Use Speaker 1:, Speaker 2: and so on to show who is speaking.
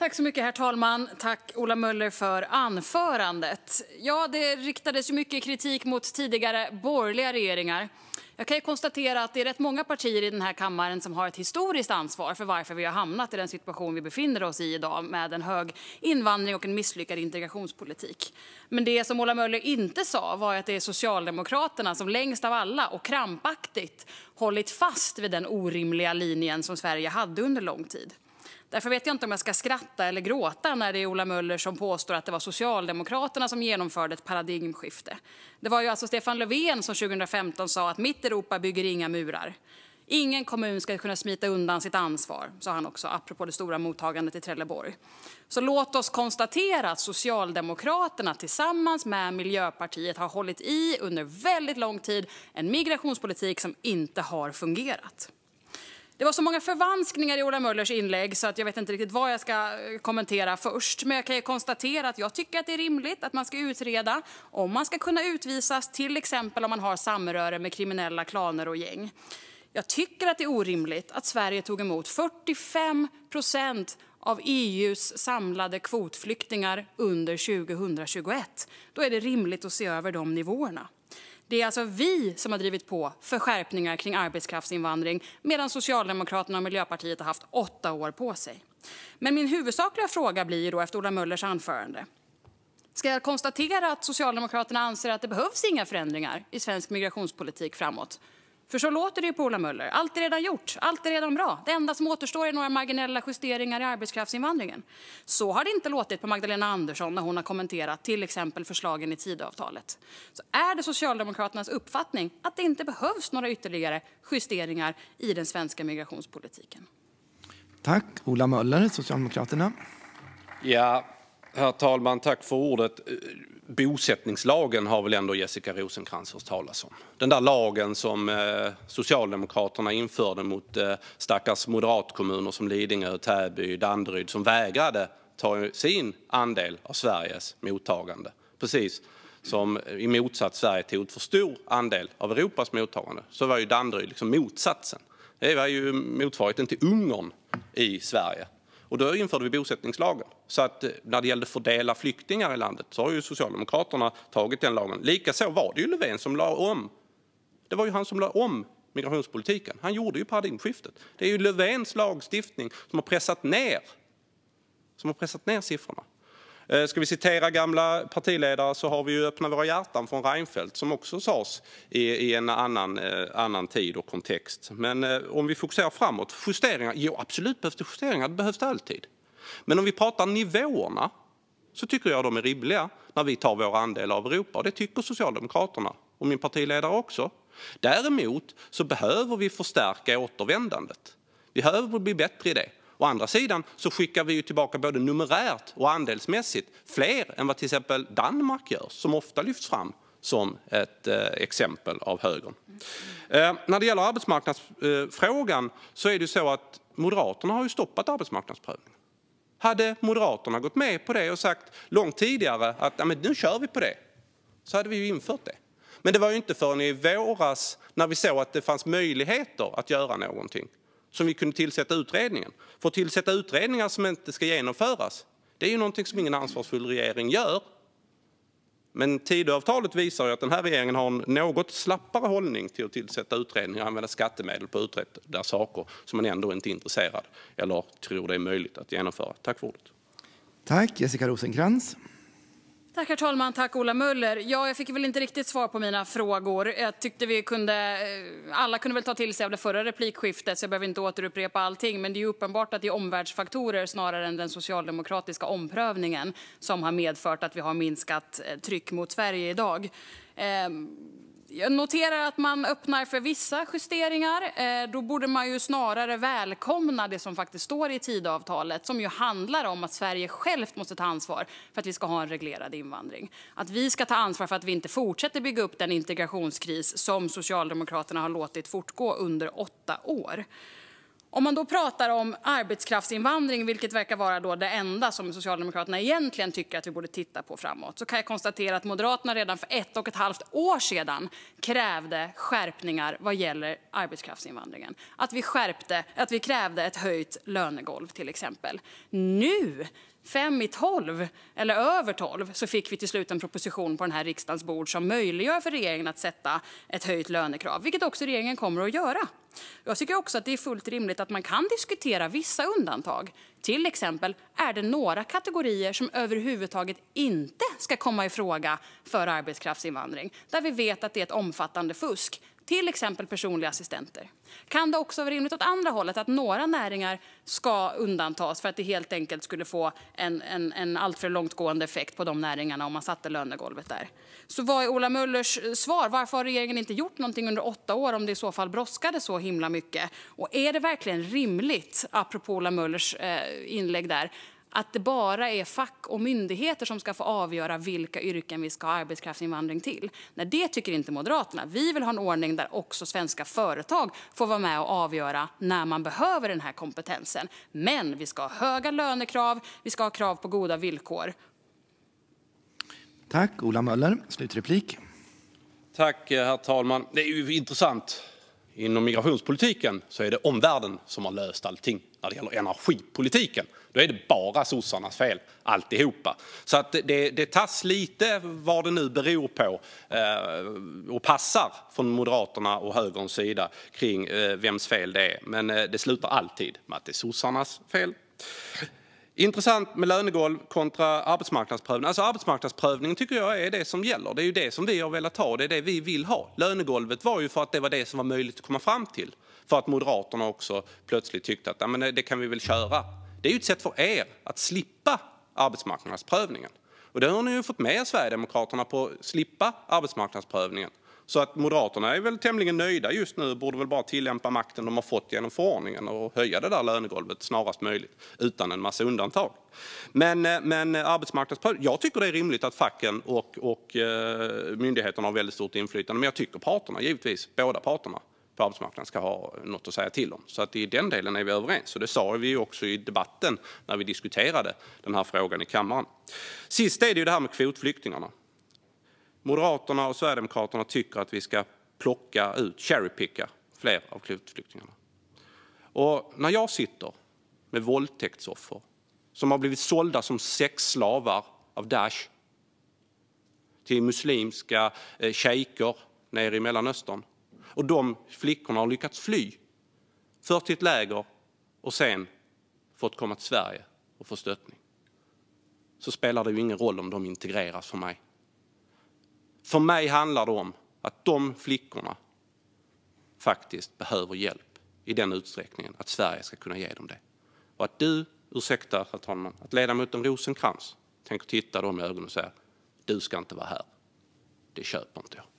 Speaker 1: Tack så mycket, herr talman. Tack, Ola Möller, för anförandet. Ja, det riktades mycket kritik mot tidigare borgerliga regeringar. Jag kan konstatera att det är rätt många partier i den här kammaren som har ett historiskt ansvar för varför vi har hamnat i den situation vi befinner oss i idag med en hög invandring och en misslyckad integrationspolitik. Men det som Ola Möller inte sa var att det är Socialdemokraterna som längst av alla och krampaktigt hållit fast vid den orimliga linjen som Sverige hade under lång tid. Därför vet jag inte om jag ska skratta eller gråta när det är Ola Möller som påstår att det var Socialdemokraterna som genomförde ett paradigmskifte. Det var ju alltså Stefan Löfven som 2015 sa att mitt Europa bygger inga murar. Ingen kommun ska kunna smita undan sitt ansvar, sa han också, apropå det stora mottagandet i Trelleborg. Så låt oss konstatera att Socialdemokraterna tillsammans med Miljöpartiet har hållit i under väldigt lång tid en migrationspolitik som inte har fungerat. Det var så många förvanskningar i Ola Möllers inlägg så att jag vet inte riktigt vad jag ska eh, kommentera först. Men jag kan konstatera att jag tycker att det är rimligt att man ska utreda om man ska kunna utvisas, till exempel om man har samröre med kriminella klaner och gäng. Jag tycker att det är orimligt att Sverige tog emot 45 procent av EUs samlade kvotflyktingar under 2021. Då är det rimligt att se över de nivåerna. Det är alltså vi som har drivit på för skärpningar kring arbetskraftsinvandring medan Socialdemokraterna och Miljöpartiet har haft åtta år på sig. Men min huvudsakliga fråga blir då efter Ola Möllers anförande. Ska jag konstatera att Socialdemokraterna anser att det behövs inga förändringar i svensk migrationspolitik framåt? För så låter det ju på Ola Möller. Allt är redan gjort, allt är redan bra. Det enda som återstår är några marginella justeringar i arbetskraftsinvandringen. Så har det inte låtit på Magdalena Andersson när hon har kommenterat till exempel förslagen i Tidöavtalet. Så är det Socialdemokraternas uppfattning att det inte behövs några ytterligare justeringar i den svenska migrationspolitiken?
Speaker 2: Tack. Ola Möller, Socialdemokraterna. Ja, herr talman, tack för ordet bosättningslagen har väl ändå Jessica Rosencrantz hört talas om? Den där lagen som eh, Socialdemokraterna införde mot eh, stackars moderatkommuner som Lidingö, Täby och Danderyd som vägrade ta sin andel av Sveriges mottagande. Precis som eh, i motsats Sverige tog ett för stor andel av Europas mottagande så var ju Danderyd liksom motsatsen. Det var ju motsvarigheten till Ungern i Sverige. Och då införde vi bosättningslagen. Så eh, När det gällde att fördela flyktingar i landet har ju Socialdemokraterna antagit den lagen. Likaså var det ju Löfven som lade om migrationspolitiken. Han gjorde ju paradigmskiftet. Det är ju Löfvens lagstiftning som har pressat ned siffrorna. Eh, ska vi citera gamla partiledare har vi Öppna våra hjärtan från Reinfeldt, som också sas i en eh, annan tid och kontext. Men om vi fokuserar framåt: Justeringar Jo, absolut. behövs Det justeringar. Det behövs det alltid. Men om vi pratar om nivåerna tycker jag att de är rimliga när vi tar vår andel av Europa, och det tycker Socialdemokraterna och min partiledare också. Däremot behöver vi förstärka återvändandet. Vi behöver bli bättre i det. Å andra sidan skickar vi tillbaka både numerärt och andelsmässigt fler än vad till exempel Danmark gör, som ofta lyfts fram som ett eh, exempel av högern. Eh, när det gäller arbetsmarknadsfrågan är det så att Moderaterna har stoppat arbetsmarknadsprövningen. Hade Moderaterna gått med på det och sagt långt tidigare att nu kör vi på det hade vi infört det. Men det var inte förrän i våras, när vi såg att det fanns möjligheter att göra någonting, som vi kunde tillsätta utredningen. Att tillsätta utredningar som inte ska genomföras är ju någonting som ingen ansvarsfull regering gör. Men Tidöavtalet visar att den här regeringen har en något slappare hållning till att tillsätta utredningar och använda skattemedel på utredda saker som man ändå inte är intresserad av eller tror är möjliga att genomföra.
Speaker 1: Herr talman! Tack, Ola Möller! Jag fick väl inte riktigt svar på mina frågor. Jag tyckte att eh, alla kunde väl ta till sig av det förra replikskiftet, så jag behöver inte återupprepa allting. Men det är uppenbart att det är omvärldsfaktorer snarare än den socialdemokratiska omprövningen som har medfört att vi har minskat eh, tryck mot Sverige i dag. Ehm, jag noterar att man öppnar för vissa justeringar. Eh, då borde man ju snarare välkomna det som faktiskt står i Tidöavtalet som ju handlar om att Sverige självt måste ta ansvar för att vi ska ha en reglerad invandring. Att vi ska ta ansvar för att vi inte fortsätter bygga upp den integrationskris som Socialdemokraterna har låtit fortgå under åtta år. Om man då pratar om arbetskraftsinvandring, vilket verkar vara det enda som Socialdemokraterna egentligen tycker att vi borde titta på framåt, kan jag konstatera att Moderaterna redan för ett och ett halvt år sedan krävde skärpningar vad gäller arbetskraftsinvandringen. Att vi krävde ett höjt lönegolv, till exempel. Fem i tolv, eller över tolv, så fick vi till slut en proposition på den här riksdagens bord som möjliggör för regeringen att sätta ett höjt lönekrav, vilket också regeringen kommer att göra. Jag tycker också att det är fullt rimligt att man kan diskutera vissa undantag. Till exempel är det några kategorier som över huvud taget inte ska komma i fråga för arbetskraftsinvandring, där vi vet att det är ett omfattande fusk, till exempel personliga assistenter. Kan det också vara rimligt åt andra hållet att några näringar ska undantas för att det helt enkelt skulle få en, en, en alltför långtgående effekt på de näringarna om man satte lönegolvet där? Så vad är Ola Möllers eh, svar? Varför har regeringen inte gjort någonting under åtta år om det i så fall brådskade så himla mycket? Och är det verkligen rimligt, apropå Ola Möllers eh, inlägg där att det bara är fack och myndigheter som ska få avgöra vilka yrken vi ska ha arbetskraftsinvandring till. Nej, det tycker inte Moderaterna. Vi vill ha en ordning där också svenska företag får vara med och avgöra när man behöver den här kompetensen. Men vi ska ha höga lönekrav, vi ska ha krav på goda villkor.
Speaker 2: Tack. Ola Möller, slutreplik. Tack, eh, herr talman. Det är ju intressant inom migrationspolitiken så är det omvärlden som har löst allting. När det gäller energipolitiken, då är det bara sossarnas fel alltihopa. Så att det, det tas lite vad det nu beror på eh, och passar från Moderaterna och högerns sida kring eh, vems fel det är. Men eh, det slutar alltid med att det är sossarnas fel. Intressant med lönegolv kontra arbetsmarknadsprövning. Alltså arbetsmarknadsprövning tycker jag är det som gäller. Det är det som vi har velat ha, det är det vi vill ha. Lönegolvet var ju för att det var det som var möjligt att komma fram till. För att Moderaterna också plötsligt tyckte att men det kan vi väl köra. Det är ju ett sätt för er att slippa arbetsmarknadsprövningen. Och det har ni ju fått med Sverigedemokraterna på, slippa arbetsmarknadsprövningen. Så Moderaterna är väl tämligen nöjda just nu och borde väl bara tillämpa makten de har fått genom förordningen och höja det där lönegolvet snarast möjligt utan en massa undantag. Men eh, eh, jag tycker att det är rimligt att facken och eh, myndigheterna har väldigt stort inflytande, men jag tycker givetvis att båda parterna på arbetsmarknaden ska ha något att säga till om. I den delen är vi överens, och det sa vi också i debatten när vi diskuterade den här frågan i kammaren. Sist är det det här med kvotflyktingarna. Moderaterna och Sverigedemokraterna tycker att vi ska plocka ut, cherry-picka, fler av kvotflyktingarna. När jag sitter med våldtäktsoffer som har blivit sålda som sexslavar av Daish till muslimska eh, shejker nere i Mellanöstern och de flickorna har lyckats fly, först till ett läger och sedan fått komma till Sverige och få stöttning, spelar det ju ingen roll om de integreras för mig. För mig handlar det om att de flickorna faktiskt behöver hjälp i den utsträckningen att Sverige ska kunna ge dem det. Och att du, ursäkta herr talman, att ledamoten Rosenkrantz tänker titta dem i ögonen och säga du ska inte vara här, det köper inte jag.